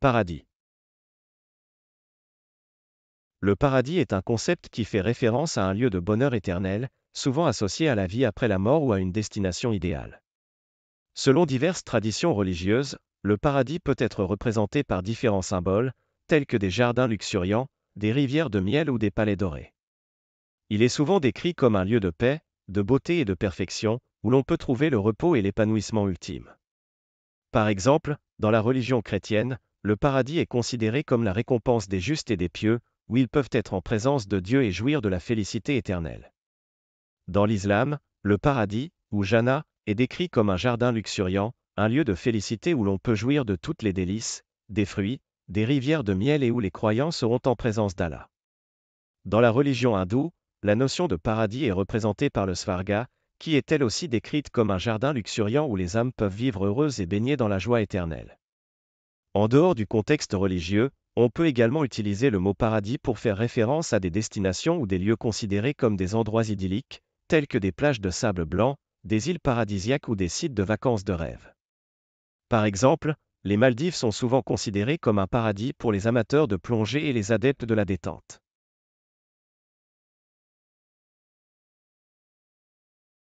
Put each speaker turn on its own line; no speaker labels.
Paradis. Le paradis est un concept qui fait référence à un lieu de bonheur éternel, souvent associé à la vie après la mort ou à une destination idéale. Selon diverses traditions religieuses, le paradis peut être représenté par différents symboles, tels que des jardins luxuriants, des rivières de miel ou des palais dorés. Il est souvent décrit comme un lieu de paix, de beauté et de perfection, où l'on peut trouver le repos et l'épanouissement ultime. Par exemple, dans la religion chrétienne, le paradis est considéré comme la récompense des justes et des pieux, où ils peuvent être en présence de Dieu et jouir de la félicité éternelle. Dans l'islam, le paradis, ou jana, est décrit comme un jardin luxuriant, un lieu de félicité où l'on peut jouir de toutes les délices, des fruits, des rivières de miel et où les croyants seront en présence d'Allah. Dans la religion hindoue, la notion de paradis est représentée par le Svarga, qui est elle aussi décrite comme un jardin luxuriant où les âmes peuvent vivre heureuses et baigner dans la joie éternelle. En dehors du contexte religieux, on peut également utiliser le mot paradis pour faire référence à des destinations ou des lieux considérés comme des endroits idylliques, tels que des plages de sable blanc, des îles paradisiaques ou des sites de vacances de rêve. Par exemple, les Maldives sont souvent considérées comme un paradis pour les amateurs de plongée et les adeptes de la détente.